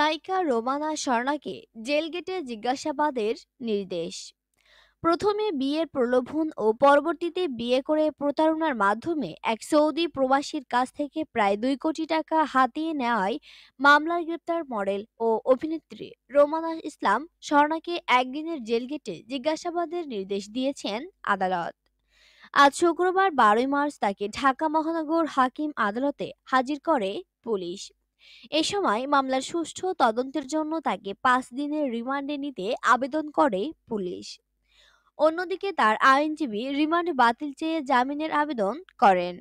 নায়িকা রোমানা স্বর্ণাকে জেলগেটে জিজ্ঞাসাবাদের নির্দেশ প্রথমে বিয়ের প্রলোভন ও পরবর্তীতে বিয়ে করে প্রতারণার মাধ্যমে এক সৌদি প্রবাসীর কাছ থেকে প্রায় দুই কোটি টাকা হাতিয়ে নেওয়ায় মামলার গ্রেপ্তার মডেল ও অভিনেত্রী রোমানা ইসলাম স্বর্ণাকে একদিনের জেলগেটে জিজ্ঞাসাবাদের নির্দেশ দিয়েছেন আদালত আজ শুক্রবার বারোই মার্চ তাকে ঢাকা মহানগর হাকিম আদালতে হাজির করে পুলিশ এ সময় মামলার সুষ্ঠু তদন্তের জন্য তাকে পাঁচ দিনের রিমান্ডে নিতে আবেদন করে পুলিশ অন্যদিকে তার আইনজীবী রিমান্ড বাতিল চেয়ে জামিনের আবেদন করেন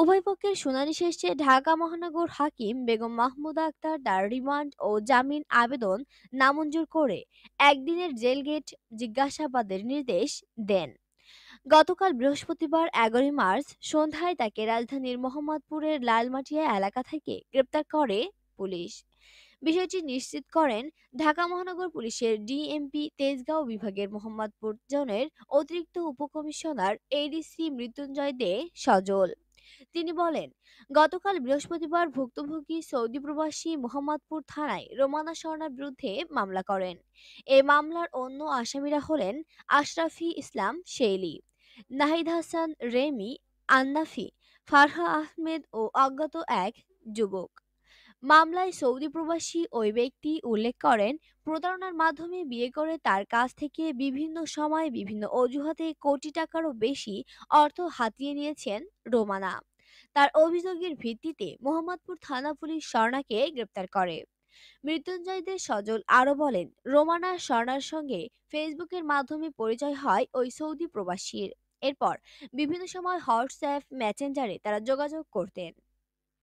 উভয় পক্ষের শুনানি শেষে ঢাকা মহানগর হাকিম বেগম মাহমুদা আক্তার তার রিমান্ড ও জামিন আবেদন নামঞ্জুর করে একদিনের জেল গেট জিজ্ঞাসাবাদের নির্দেশ দেন গতকাল বৃহস্পতিবার এগারোই মার্চ সন্ধ্যায় তাকে রাজধানীর মোহাম্মদপুরের লালমাটিয়া এলাকা থেকে গ্রেপ্তার করে পুলিশ বিষয়টি নিশ্চিত করেন ঢাকা মহানগর পুলিশের ডিএমপি তেজগাঁও বিভাগের মোহাম্মদপুর জনের অতিরিক্ত উপকমিশনার এডিসি মৃত্যুঞ্জয় দে সজল তিনি বলেন গতকাল বৃহস্পতিবার ভুক্তভোগী সৌদি প্রবাসী মোহাম্মদপুর থানায় রোমানা শর্ণার বিরুদ্ধে মামলা করেন এ মামলার অন্য আসামিরা হলেন আশরাফি ইসলাম শেলি নাহিদ হাসান রেমি আন্নাফি ফারহা আহমেদ ও অজ্ঞাত এক যুবক মামলায় সৌদি প্রবাসী ওই ব্যক্তি উল্লেখ করেন প্রতারণার মাধ্যমে বিয়ে করে তার কাছ থেকে বিভিন্ন সময় বিভিন্ন অজুহাতে কোটি টাকারও বেশি অর্থ হাতিয়ে নিয়েছেন রোমানা তার অভিযোগের ভিত্তিতে মোহাম্মদপুর থানা পুলিশ স্বর্ণাকে গ্রেপ্তার করে মৃত্যুঞ্জয়দের সজল আরও বলেন রোমানা স্বর্ণার সঙ্গে ফেসবুকের মাধ্যমে পরিচয় হয় ওই সৌদি প্রবাসীর এরপর বিভিন্ন সময় হোয়াটসঅ্যাপ মেসেঞ্জারে তারা যোগাযোগ করতেন